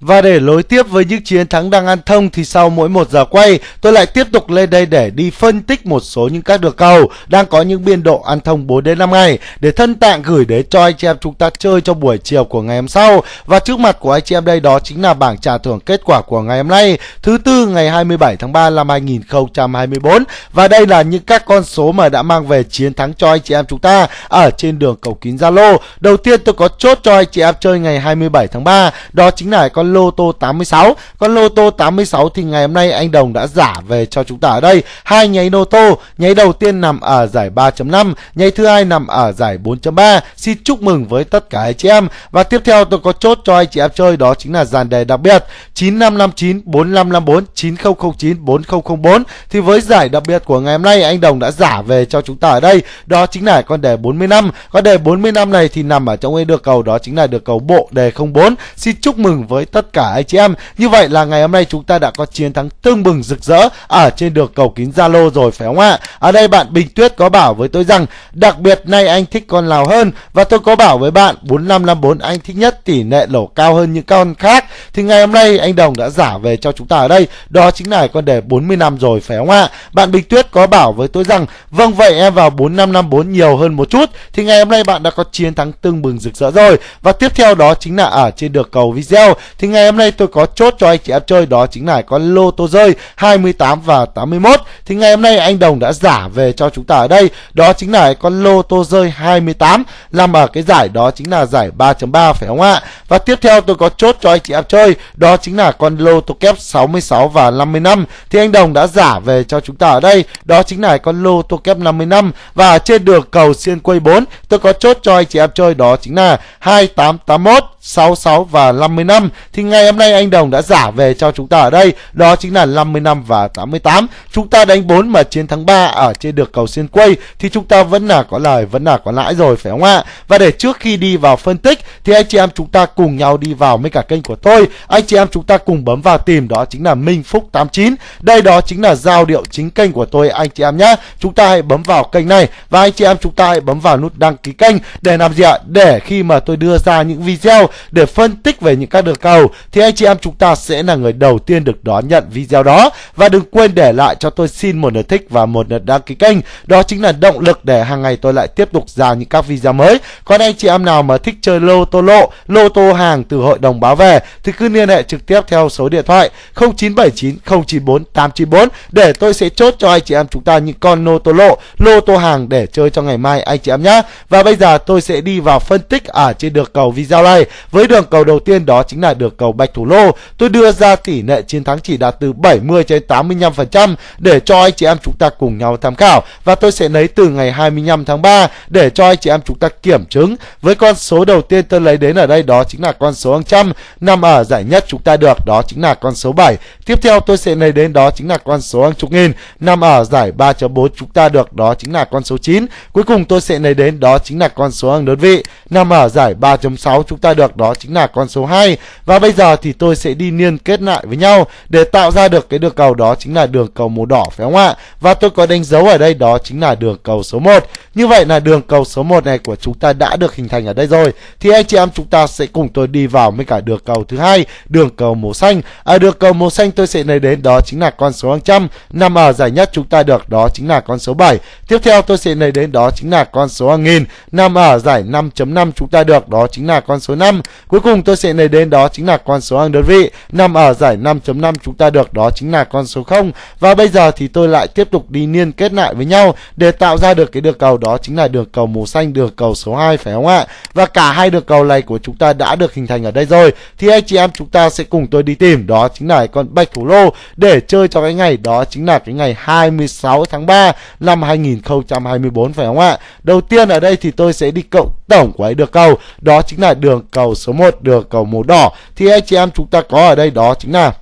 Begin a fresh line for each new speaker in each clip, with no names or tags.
Và để lối tiếp với những chiến thắng đang ăn thông thì sau mỗi một giờ quay, tôi lại tiếp tục lên đây để đi phân tích một số những các đường cầu đang có những biên độ ăn thông 4 đến 5 ngày để thân tạng gửi đến cho anh chị em chúng ta chơi cho buổi chiều của ngày hôm sau. Và trước mặt của anh chị em đây đó chính là bảng trả thưởng kết quả của ngày hôm nay, thứ tư ngày 27 tháng 3 năm 2024. Và đây là những các con số mà đã mang về chiến thắng cho anh chị em chúng ta ở trên đường cầu kín Zalo. Đầu tiên tôi có chốt cho anh chị em chơi ngày 27 tháng 3, đó chính là con con lô tô 86 con lô tô 86 thì ngày hôm nay anh Đồng đã giả về cho chúng ta ở đây hai nháy lô tô nháy đầu tiên nằm ở giải 3.5 nháy thứ hai nằm ở giải 4.3 xin chúc mừng với tất cả anh chị em và tiếp theo tôi có chốt cho anh chị em chơi đó chính là dàn đề đặc biệt 9559 4554 9009 4004 thì với giải đặc biệt của ngày hôm nay anh Đồng đã giả về cho chúng ta ở đây đó chính là con đề 40 năm con đề 40 năm này thì nằm ở trong cái được cầu đó chính là được cầu bộ đề 04 xin chúc mừng với tất cả anh chị em. Như vậy là ngày hôm nay chúng ta đã có chiến thắng tương bừng rực rỡ ở trên đường cầu kín Zalo rồi phải không ạ? Ở đây bạn Bình Tuyết có bảo với tôi rằng đặc biệt nay anh thích con Lào hơn và tôi có bảo với bạn 4554 anh thích nhất tỷ lệ lỗ cao hơn những con khác. Thì ngày hôm nay anh Đồng đã giả về cho chúng ta ở đây. Đó chính là con đề 40 năm rồi phải không ạ? Bạn Bình Tuyết có bảo với tôi rằng vâng vậy em vào 4554 nhiều hơn một chút thì ngày hôm nay bạn đã có chiến thắng tương bừng rực rỡ rồi. Và tiếp theo đó chính là ở trên được cầu video thì thì ngày hôm nay tôi có chốt cho anh chị em chơi đó chính là con lô tô rơi 28 và 81 thì ngày hôm nay anh Đồng đã giả về cho chúng ta ở đây đó chính là con lô tô rơi 28 nằm ở cái giải đó chính là giải 3.3 phải không ạ và tiếp theo tôi có chốt cho anh chị em chơi đó chính là con lô tô kép 66 và 55 thì anh Đồng đã giả về cho chúng ta ở đây đó chính là con lô tô kép 55 và trên đường cầu xiên quay 4 tôi có chốt cho anh chị em chơi đó chính là 2881 66 và 50 năm thì ngày hôm nay anh Đồng đã giả về cho chúng ta ở đây đó chính là 50 năm và 88 chúng ta đánh 4 mà chiến thắng 3 ở trên được cầu xiên quay thì chúng ta vẫn là có lời vẫn là có lãi rồi phải không ạ và để trước khi đi vào phân tích thì anh chị em chúng ta cùng nhau đi vào mấy cả kênh của tôi anh chị em chúng ta cùng bấm vào tìm đó chính là Minh Phúc 89 đây đó chính là giao điệu chính kênh của tôi anh chị em nhé chúng ta hãy bấm vào kênh này và anh chị em chúng ta hãy bấm vào nút đăng ký kênh để làm gì ạ để khi mà tôi đưa ra những video để phân tích về những các đường cầu thì anh chị em chúng ta sẽ là người đầu tiên được đón nhận video đó và đừng quên để lại cho tôi xin một lượt thích và một lượt đăng ký kênh đó chính là động lực để hàng ngày tôi lại tiếp tục ra những các video mới còn anh chị em nào mà thích chơi lô tô lộ lô tô hàng từ hội đồng báo về thì cứ liên hệ trực tiếp theo số điện thoại 0979 094 894 để tôi sẽ chốt cho anh chị em chúng ta những con lô tô lộ lô tô hàng để chơi cho ngày mai anh chị em nhé và bây giờ tôi sẽ đi vào phân tích ở trên đường cầu video này với đường cầu đầu tiên đó chính là đường cầu Bạch Thủ Lô, tôi đưa ra tỷ lệ chiến thắng chỉ đạt từ 70 trên 85% để cho anh chị em chúng ta cùng nhau tham khảo và tôi sẽ lấy từ ngày 25 tháng 3 để cho anh chị em chúng ta kiểm chứng. Với con số đầu tiên tôi lấy đến ở đây đó chính là con số hàng trăm nằm ở giải nhất chúng ta được đó chính là con số 7. Tiếp theo tôi sẽ lấy đến đó chính là con số hàng chục nghìn nằm ở giải 3.4 chúng ta được đó chính là con số 9. Cuối cùng tôi sẽ lấy đến đó chính là con số hàng đơn vị nằm ở giải 3.6 chúng ta được hoặc đó chính là con số 2. Và bây giờ thì tôi sẽ đi liên kết lại với nhau để tạo ra được cái đường cầu đó chính là đường cầu màu đỏ phải không ạ? Và tôi có đánh dấu ở đây đó chính là đường cầu số 1. Như vậy là đường cầu số 1 này của chúng ta đã được hình thành ở đây rồi. Thì anh chị em chúng ta sẽ cùng tôi đi vào với cả đường cầu thứ hai, đường cầu màu xanh. Ở à, đường cầu màu xanh tôi sẽ lấy đến đó chính là con số hàng trăm nằm ở giải nhất chúng ta được đó chính là con số 7. Tiếp theo tôi sẽ lấy đến đó chính là con số hàng nghìn nằm ở giải 5.5 chúng ta được đó chính là con số 5. Cuối cùng tôi sẽ lấy đến đó chính là con số hàng đơn vị nằm ở giải 5.5 chúng ta được đó chính là con số 0 và bây giờ thì tôi lại tiếp tục đi liên kết lại với nhau để tạo ra được cái đường cầu đó chính là đường cầu màu xanh đường cầu số 2 phải không ạ? Và cả hai đường cầu này của chúng ta đã được hình thành ở đây rồi thì anh chị em chúng ta sẽ cùng tôi đi tìm đó chính là con bạch thủ lô để chơi cho cái ngày đó chính là cái ngày 26 tháng 3 năm 2024 phải không ạ? Đầu tiên ở đây thì tôi sẽ đi cộng tổng của ấy được cầu đó chính là đường cầu số 1 được cầu màu đỏ thì anh chị em chúng ta có ở đây đó chính là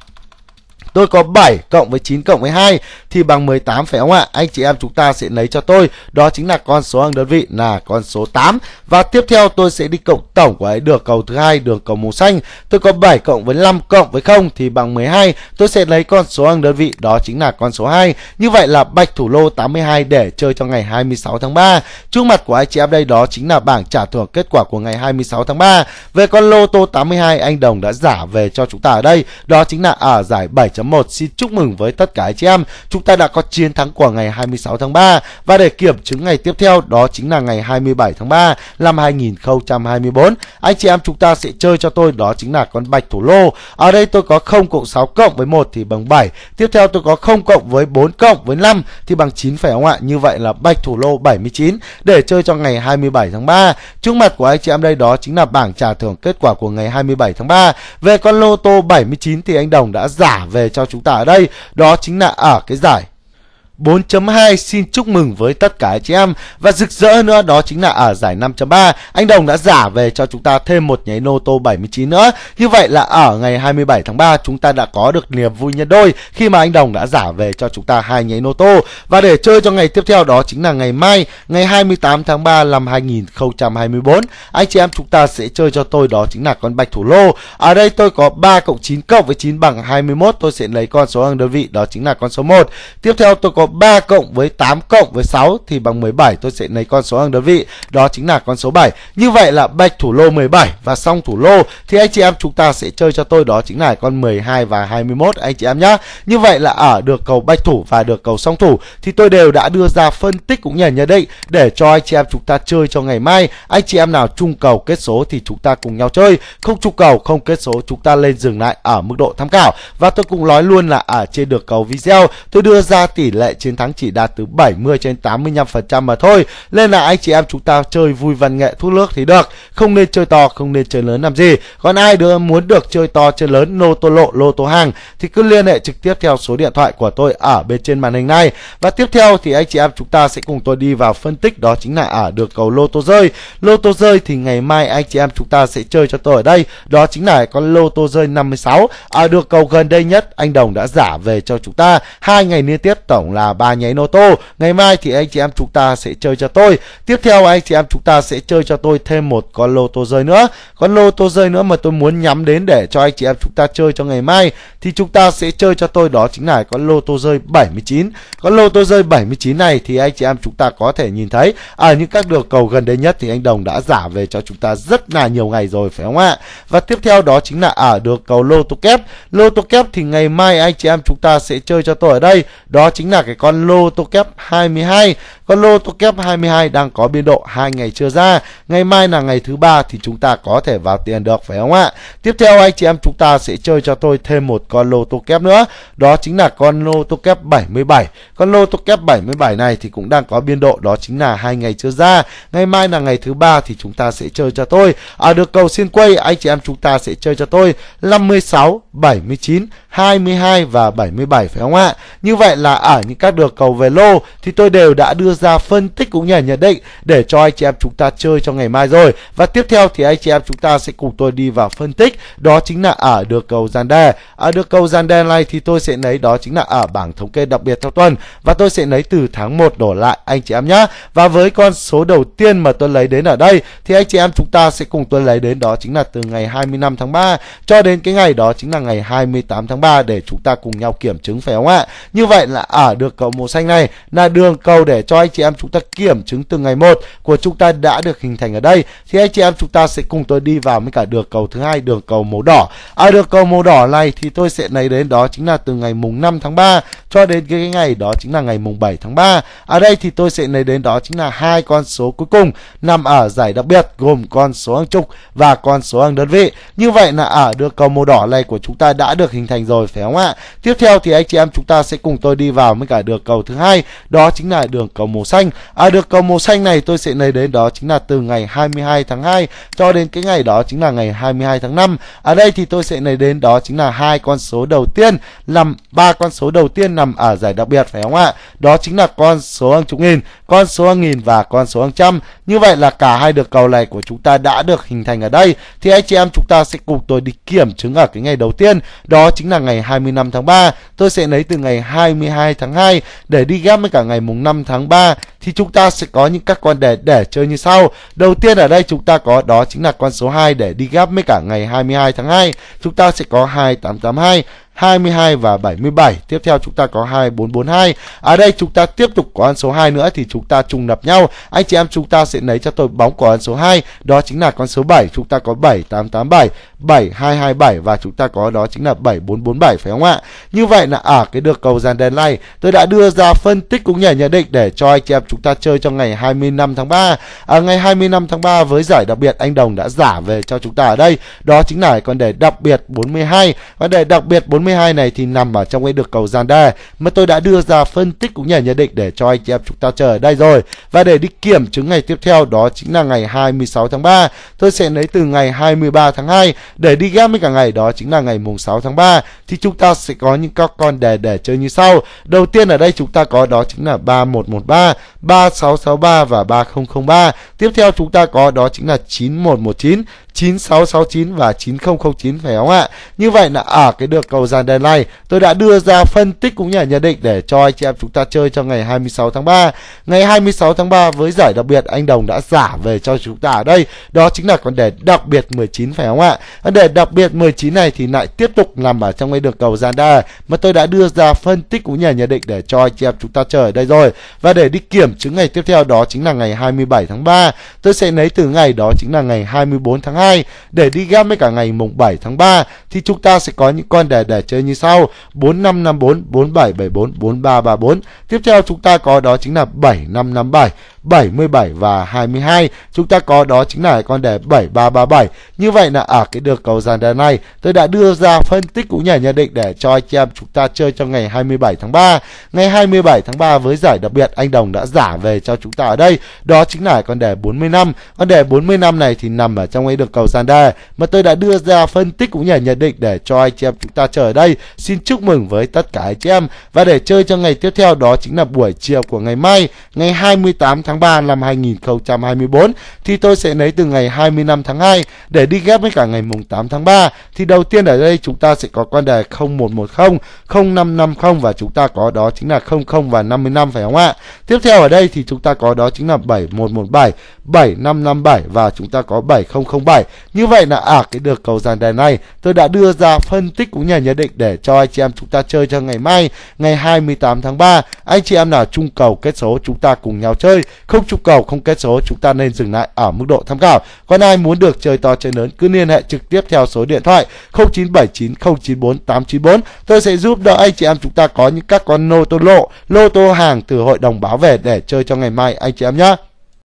tôi có 7 cộng với 9 cộng với 2 thì bằng 18 phải không ạ? Anh chị em chúng ta sẽ lấy cho tôi đó chính là con số hàng đơn vị là con số 8 và tiếp theo tôi sẽ đi cộng tổng của ấy được cầu thứ hai đường cầu màu xanh. Tôi có 7 cộng với 5 cộng với 0 thì bằng 12. Tôi sẽ lấy con số hàng đơn vị đó chính là con số 2. Như vậy là bạch thủ lô 82 để chơi cho ngày 26 tháng 3. Trước mặt của anh chị em đây đó chính là bảng trả thưởng kết quả của ngày 26 tháng 3. Về con lô tô 82 anh Đồng đã giả về cho chúng ta ở đây, đó chính là ở giải 7 1 xin chúc mừng với tất cả anh chị em. Chúng ta đã có chiến thắng của ngày 26 tháng 3 và để kiểm chứng ngày tiếp theo đó chính là ngày 27 tháng 3 năm 2024. Anh chị em chúng ta sẽ chơi cho tôi đó chính là con bạch thủ lô. Ở đây tôi có 0 cộng 6 cộng với 1 thì bằng 7. Tiếp theo tôi có 0 cộng với 4 cộng với 5 thì bằng 9 phải không ạ? Như vậy là bạch thủ lô 79 để chơi cho ngày 27 tháng 3. Trước mặt của anh chị em đây đó chính là bảng trả thưởng kết quả của ngày 27 tháng 3. Về con lô tô 79 thì anh Đồng đã giả về cho chúng ta ở đây đó chính là ở à, cái giải 4.2 xin chúc mừng với tất cả anh chị em và rực rỡ nữa đó chính là ở giải 5.3 anh Đồng đã giả về cho chúng ta thêm một nháy nô tô 79 nữa như vậy là ở ngày 27 tháng 3 chúng ta đã có được niềm vui nhân đôi khi mà anh Đồng đã giả về cho chúng ta hai nháy nô tô và để chơi cho ngày tiếp theo đó chính là ngày mai ngày 28 tháng 3 năm 2024 anh chị em chúng ta sẽ chơi cho tôi đó chính là con bạch thủ lô ở đây tôi có 3 cộng 9 cộng với 9 bằng 21 tôi sẽ lấy con số hàng đơn vị đó chính là con số 1 tiếp theo tôi có 3 cộng với 8 cộng với 6 thì bằng 17 tôi sẽ lấy con số hàng đơn vị. Đó chính là con số 7. Như vậy là bạch thủ lô 17 và xong thủ lô thì anh chị em chúng ta sẽ chơi cho tôi đó chính là con 12 và 21 anh chị em nhá. Như vậy là ở được cầu bạch thủ và được cầu song thủ thì tôi đều đã đưa ra phân tích cũng như là nhận định để cho anh chị em chúng ta chơi cho ngày mai. Anh chị em nào chung cầu kết số thì chúng ta cùng nhau chơi, không chung cầu không kết số chúng ta lên dừng lại ở mức độ tham khảo. Và tôi cũng nói luôn là ở trên được cầu video tôi đưa ra tỷ lệ chiến thắng chỉ đạt từ 70 trên 85% mà thôi. Nên là anh chị em chúng ta chơi vui văn nghệ thuốc nước thì được, không nên chơi to, không nên chơi lớn làm gì. Còn ai đưa muốn được chơi to chơi lớn lô tô lộ, lô tô hàng thì cứ liên hệ trực tiếp theo số điện thoại của tôi ở bên trên màn hình này. Và tiếp theo thì anh chị em chúng ta sẽ cùng tôi đi vào phân tích đó chính là ở được cầu lô tô rơi. Lô tô rơi thì ngày mai anh chị em chúng ta sẽ chơi cho tôi ở đây, đó chính là con lô tô rơi 56 ở được cầu gần đây nhất anh Đồng đã giả về cho chúng ta hai ngày liên tiếp tổng là là ba nháy nô tô ngày mai thì anh chị em chúng ta sẽ chơi cho tôi tiếp theo anh chị em chúng ta sẽ chơi cho tôi thêm một con lô tô rơi nữa con lô tô rơi nữa mà tôi muốn nhắm đến để cho anh chị em chúng ta chơi cho ngày mai thì chúng ta sẽ chơi cho tôi đó chính là con lô tô rơi 79 con lô tô rơi 79 này thì anh chị em chúng ta có thể nhìn thấy ở à, những các đường cầu gần đây nhất thì anh Đồng đã giả về cho chúng ta rất là nhiều ngày rồi phải không ạ và tiếp theo đó chính là ở à, đường cầu lô tô kép lô tô kép thì ngày mai anh chị em chúng ta sẽ chơi cho tôi ở đây đó chính là cái cái con lô tô kép 22 còn lô tô kép 22 đang có biên độ 2 ngày chưa ra. Ngày mai là ngày thứ ba thì chúng ta có thể vào tiền được phải không ạ? Tiếp theo anh chị em chúng ta sẽ chơi cho tôi thêm một con lô tô kép nữa. Đó chính là con lô tô kép 77. Con lô tô kép 77 này thì cũng đang có biên độ đó chính là hai ngày chưa ra. Ngày mai là ngày thứ ba thì chúng ta sẽ chơi cho tôi. À được cầu xin quay anh chị em chúng ta sẽ chơi cho tôi 56, 79, 22 và 77 phải không ạ? Như vậy là ở những các được cầu về lô thì tôi đều đã đưa gia phân tích cũng như là nhận định để cho anh chị em chúng ta chơi cho ngày mai rồi. Và tiếp theo thì anh chị em chúng ta sẽ cùng tôi đi vào phân tích đó chính là ở được cầu gian đe. Ở được cầu gian đe này thì tôi sẽ lấy đó chính là ở bảng thống kê đặc biệt theo tuần và tôi sẽ lấy từ tháng 1 đổ lại anh chị em nhé. Và với con số đầu tiên mà tôi lấy đến ở đây thì anh chị em chúng ta sẽ cùng tôi lấy đến đó chính là từ ngày 25 tháng 3 cho đến cái ngày đó chính là ngày 28 tháng 3 để chúng ta cùng nhau kiểm chứng phải không ạ? Như vậy là ở được cầu màu xanh này là đường cầu để cho anh chị em chúng ta kiểm chứng từng ngày một của chúng ta đã được hình thành ở đây thì anh chị em chúng ta sẽ cùng tôi đi vào với cả đường cầu thứ hai đường cầu màu đỏ ở à, đường cầu màu đỏ này thì tôi sẽ lấy đến đó chính là từ ngày mùng 5 tháng 3 cho đến cái ngày đó chính là ngày mùng 7 tháng 3 ở à, đây thì tôi sẽ lấy đến đó chính là hai con số cuối cùng nằm ở giải đặc biệt gồm con số hàng chục và con số hàng đơn vị như vậy là ở đường cầu màu đỏ này của chúng ta đã được hình thành rồi phải không ạ tiếp theo thì anh chị em chúng ta sẽ cùng tôi đi vào với cả đường cầu thứ hai đó chính là đường cầu màu xanh. À được cầu màu xanh này tôi sẽ lấy đến đó chính là từ ngày 22 tháng 2 cho đến cái ngày đó chính là ngày 22 tháng 5. Ở đây thì tôi sẽ lấy đến đó chính là hai con số đầu tiên nằm ba con số đầu tiên nằm ở giải đặc biệt phải không ạ? Đó chính là con số hàng chục nghìn, con số hàng nghìn và con số hàng trăm. Như vậy là cả hai được cầu này của chúng ta đã được hình thành ở đây. Thì anh chị em chúng ta sẽ cùng tôi đi kiểm chứng ở cái ngày đầu tiên, đó chính là ngày 25 tháng 3. Tôi sẽ lấy từ ngày 22 tháng 2 để đi ghép với cả ngày mùng 5 tháng 3 está thì chúng ta sẽ có những các con đề để chơi như sau. Đầu tiên ở đây chúng ta có đó chính là con số 2 để đi gấp với cả ngày 22 tháng 2. Chúng ta sẽ có 2882, 22 và 77. Tiếp theo chúng ta có 2442. Ở đây chúng ta tiếp tục có con số 2 nữa thì chúng ta trùng lập nhau. Anh chị em chúng ta sẽ lấy cho tôi bóng của con số 2, đó chính là con số 7. Chúng ta có 7887, 7227 và chúng ta có đó chính là 7447 phải không ạ? Như vậy là ở à, cái được cầu dàn đèn này, tôi đã đưa ra phân tích cũng như nhận định để cho anh chị em chúng ta chơi cho ngày 25 tháng 3 à, Ngày 25 tháng 3 với giải đặc biệt anh Đồng đã giả về cho chúng ta ở đây Đó chính là con đề đặc biệt 42 Con đề đặc biệt 42 này thì nằm ở trong cái được cầu gian đề Mà tôi đã đưa ra phân tích cũng như là nhận định để cho anh chị em chúng ta chờ ở đây rồi Và để đi kiểm chứng ngày tiếp theo đó chính là ngày 26 tháng 3 Tôi sẽ lấy từ ngày 23 tháng 2 để đi ghép với cả ngày đó chính là ngày mùng 6 tháng 3 Thì chúng ta sẽ có những các con đề để chơi như sau Đầu tiên ở đây chúng ta có đó chính là 3113 3663 và 3003. Tiếp theo chúng ta có đó chính là 9119, 9669 và 9009 phải không ạ? Như vậy là ở cái được cầu gian đèn này, tôi đã đưa ra phân tích cũng như là nhận định để cho anh chị em chúng ta chơi cho ngày 26 tháng 3. Ngày 26 tháng 3 với giải đặc biệt anh Đồng đã giả về cho chúng ta ở đây, đó chính là con đề đặc biệt 19 phải không ạ? Con đề đặc biệt 19 này thì lại tiếp tục nằm ở trong cái được cầu gian đa mà tôi đã đưa ra phân tích cũng như là nhận định để cho anh chị em chúng ta chơi ở đây rồi. Và để đi kiểm điểm trứng ngày tiếp theo đó chính là ngày 27 tháng 3. Tôi sẽ lấy từ ngày đó chính là ngày 24 tháng 2 để đi ghép với cả ngày mùng 7 tháng 3 thì chúng ta sẽ có những con đề để chơi như sau: 4554, 4774, 4334. Tiếp theo chúng ta có đó chính là 7557 77 và 22. Chúng ta có đó chính là con đề 7337. Như vậy là ở à, cái đường cầu dàn đề này, tôi đã đưa ra phân tích cũng nhà nhận định để cho anh em chúng ta chơi trong ngày 27 tháng 3. Ngày 27 tháng 3 với giải đặc biệt anh Đồng đã giả về cho chúng ta ở đây. Đó chính là con đề 40 năm. Con đề 40 năm này thì nằm ở trong cái đường cầu dàn đề mà tôi đã đưa ra phân tích cũng nhà nhận định để cho anh em chúng ta chờ ở đây. Xin chúc mừng với tất cả anh em và để chơi cho ngày tiếp theo đó chính là buổi chiều của ngày mai, ngày 28 tháng tháng 3 năm 2024 thì tôi sẽ lấy từ ngày 25 tháng 2 để đi ghép với cả ngày mùng 8 tháng 3. Thì đầu tiên ở đây chúng ta sẽ có con đề 0110, 0550 và chúng ta có đó chính là 00 và 55 phải không ạ? Tiếp theo ở đây thì chúng ta có đó chính là 7117, 7557 và chúng ta có 7007. Như vậy là ả à, cái được cầu dàn đề này tôi đã đưa ra phân tích cũng nhà nhận định để cho anh chị em chúng ta chơi cho ngày mai ngày 28 tháng 3. Anh chị em nào chung cầu kết số chúng ta cùng nhau chơi không trục cầu không kết số chúng ta nên dừng lại ở mức độ tham khảo còn ai muốn được chơi to chơi lớn cứ liên hệ trực tiếp theo số điện thoại 0979094894 tôi sẽ giúp đỡ anh chị em chúng ta có những các con lô tô lộ lô tô hàng từ hội đồng bảo vệ để chơi cho ngày mai anh chị em nhé